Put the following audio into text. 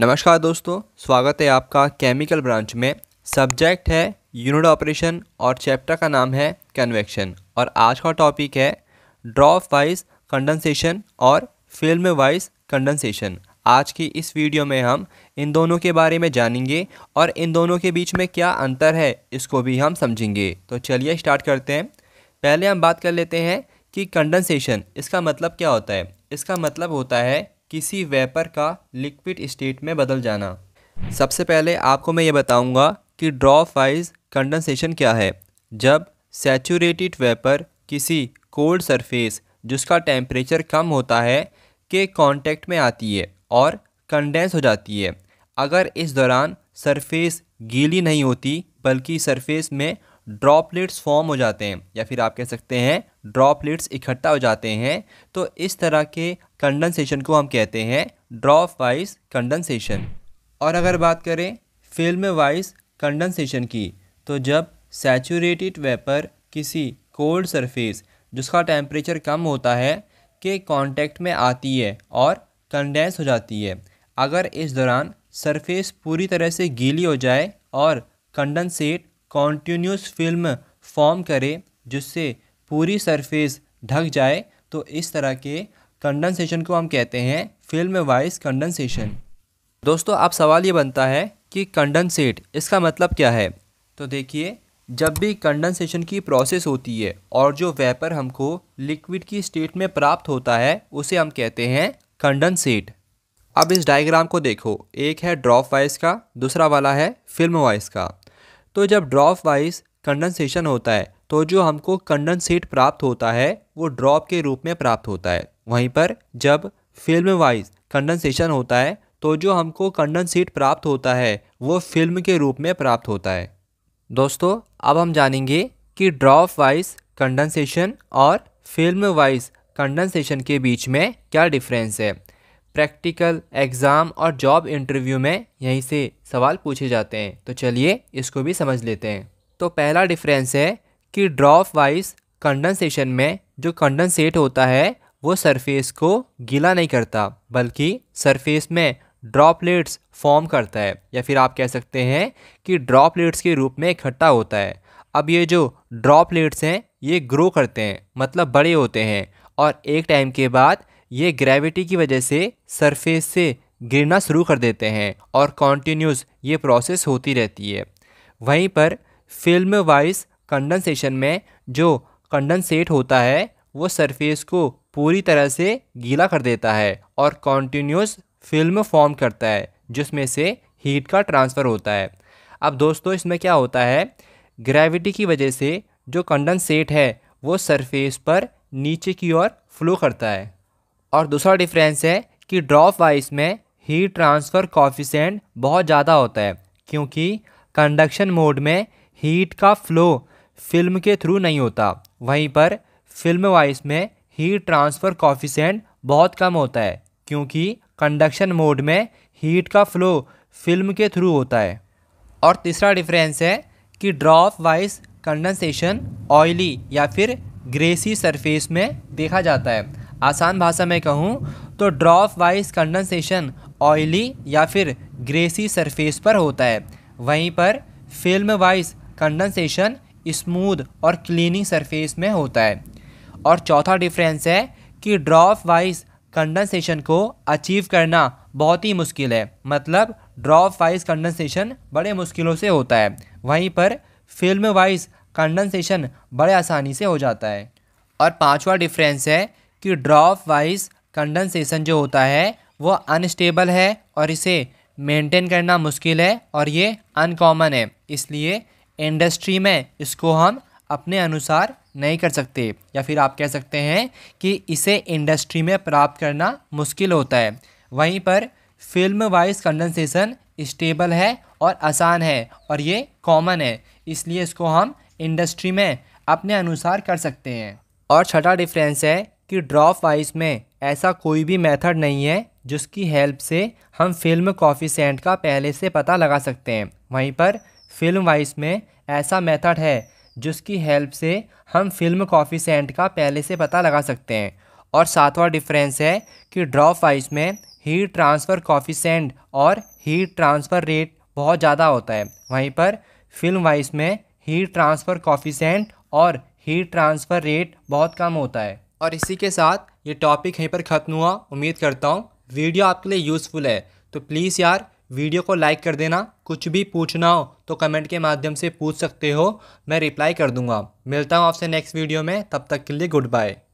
नमस्कार दोस्तों स्वागत है आपका केमिकल ब्रांच में सब्जेक्ट है यूनिट ऑपरेशन और चैप्टर का नाम है कन्वेक्शन और आज का टॉपिक है ड्रॉप वाइज कंडेंसेशन और फिल्म वाइज कंडेंसेशन आज की इस वीडियो में हम इन दोनों के बारे में जानेंगे और इन दोनों के बीच में क्या अंतर है इसको भी हम समझेंगे तो चलिए स्टार्ट करते हैं पहले हम बात कर लेते हैं कि कंडेंसेशन इसका मतलब क्या होता है इसका मतलब होता है किसी वेपर का लिक्विड स्टेट में बदल जाना सबसे पहले आपको मैं ये बताऊंगा कि ड्रॉप वाइज कंडेंसेशन क्या है जब सेचूरेटिड वेपर किसी कोल्ड सरफेस जिसका टेम्परेचर कम होता है के कांटेक्ट में आती है और कंडेंस हो जाती है अगर इस दौरान सरफेस गीली नहीं होती बल्कि सरफेस में ड्रॉपलेट्स फॉर्म हो जाते हैं या फिर आप कह सकते हैं ड्रॉपलेट्स इकट्ठा हो जाते हैं तो इस तरह के कंडेंसेशन को हम कहते हैं ड्रॉप वाइज कंडेंसेशन और अगर बात करें फिल्म वाइज कंडेंसेशन की तो जब सैचुरेटेड वेपर किसी कोल्ड सरफेस जिसका टेम्परेचर कम होता है के कांटेक्ट में आती है और कंडेंस हो जाती है अगर इस दौरान सरफेस पूरी तरह से गीली हो जाए और कंडेंसेट कॉन्टीन्यूस फिल्म फॉर्म करे जिससे पूरी सरफेस ढक जाए तो इस तरह के कंडेंसेशन को हम कहते हैं फिल्म वाइज कंडेंसेशन दोस्तों अब सवाल ये बनता है कि कंडेंसेट इसका मतलब क्या है तो देखिए जब भी कंडेंसेशन की प्रोसेस होती है और जो वेपर हमको लिक्विड की स्टेट में प्राप्त होता है उसे हम कहते हैं कंडेंसेट अब इस डायग्राम को देखो एक है ड्रॉप वाइज का दूसरा वाला है फिल्म वाइज का तो जब ड्रॉप वाइज कंडेंसेशन होता है तो जो हमको कंडेंसेट प्राप्त होता है वो ड्रॉप के रूप में प्राप्त होता है वहीं पर जब फिल्म वाइज कंडेंसेशन होता है तो जो हमको कंडेंसेट प्राप्त होता है वो फिल्म के रूप में प्राप्त होता है दोस्तों अब हम जानेंगे कि ड्रॉप वाइज कंडेंसेशन और फिल्म वाइज कंडेंसेशन के बीच में क्या डिफरेंस है प्रैक्टिकल एग्ज़ाम और जॉब इंटरव्यू में यहीं से सवाल पूछे जाते हैं तो चलिए इसको भी समझ लेते हैं तो पहला डिफरेंस है कि ड्रॉप वाइज कंडेंसेशन में जो कंडेंसेट होता है वो सरफेस को गीला नहीं करता बल्कि सरफेस में ड्रॉपलेट्स फॉर्म करता है या फिर आप कह सकते हैं कि ड्रॉपलेट्स के रूप में इकट्ठा होता है अब ये जो ड्रॉपलेट्स हैं ये ग्रो करते हैं मतलब बड़े होते हैं और एक टाइम के बाद ये ग्रेविटी की वजह से सरफेस से गिरना शुरू कर देते हैं और कॉन्टीन्यूस ये प्रोसेस होती रहती है वहीं पर फिल्म वाइज कंडेंसेशन में जो कंडेंसेट होता है वो सरफेस को पूरी तरह से गीला कर देता है और कॉन्टीन्यूस फिल्म फॉर्म करता है जिसमें से हीट का ट्रांसफ़र होता है अब दोस्तों इसमें क्या होता है ग्रेविटी की वजह से जो कंडेंसेट है वो सरफेस पर नीचे की ओर फ्लो करता है और दूसरा डिफरेंस है कि ड्रॉप वाइज में हीट ट्रांसफ़र कॉफिशेंट बहुत ज़्यादा होता है क्योंकि कंडक्शन मोड में हीट का फ्लो फिल्म के थ्रू नहीं होता वहीं पर फिल्म वाइज में हीट ट्रांसफ़र कॉफिशेंट बहुत कम होता है क्योंकि कंडक्शन मोड में हीट का फ्लो फिल्म के थ्रू होता है और तीसरा डिफरेंस है कि ड्रॉप वाइज कंडेंसेशन ऑयली या फिर ग्रेसी सरफेस में देखा जाता है आसान भाषा में कहूँ तो ड्रॉप वाइज कंडेंसेशन ऑयली या फिर ग्रेसी सरफेस पर होता है वहीं पर फिल्म वाइज कंडेंसेशन स्मूद और क्लीनिंग सरफेस में होता है और चौथा डिफरेंस है कि ड्रॉप वाइज कंडेंसेशन को अचीव करना बहुत ही मुश्किल है मतलब ड्रॉप वाइज कंडेंसेशन बड़े मुश्किलों से होता है वहीं पर फिल्म वाइज कंडेंसेशन बड़े आसानी से हो जाता है और पांचवा डिफरेंस है कि ड्रॉप वाइज कंडेंसेशन जो होता है वो अनस्टेबल है और इसे मेंटेन करना मुश्किल है और ये अनकॉमन है इसलिए इंडस्ट्री में इसको हम अपने अनुसार नहीं कर सकते या फिर आप कह सकते हैं कि इसे इंडस्ट्री में प्राप्त करना मुश्किल होता है वहीं पर फिल्म वाइज कंडेंसेशन स्टेबल है और आसान है और ये कॉमन है इसलिए इसको हम इंडस्ट्री में अपने अनुसार कर सकते हैं और छठा डिफरेंस है कि ड्रॉप वाइज में ऐसा कोई भी मेथड नहीं है जिसकी हेल्प से हम फिल्म सेंट का पहले से पता लगा सकते हैं वहीं पर फिल्म वाइज में ऐसा मेथड है जिसकी हेल्प से हम फिल्म सेंट का पहले से पता लगा सकते हैं और सातवां डिफरेंस है कि ड्रॉप वाइज में हीट ट्रांसफ़र सेंट और हीट ट्रांसफ़र रेट बहुत ज़्यादा होता है वहीं पर फिल्म वाइज में हीट ट्रांसफ़र सेंट और हीट ट्रांसफ़र रेट बहुत कम होता है और इसी के साथ ये टॉपिक यहीं पर ख़त्म हुआ उम्मीद करता हूँ वीडियो आपके लिए यूज़फुल है तो प्लीज़ यार वीडियो को लाइक कर देना कुछ भी पूछना हो तो कमेंट के माध्यम से पूछ सकते हो मैं रिप्लाई कर दूंगा मिलता हूँ आपसे नेक्स्ट वीडियो में तब तक के लिए गुड बाय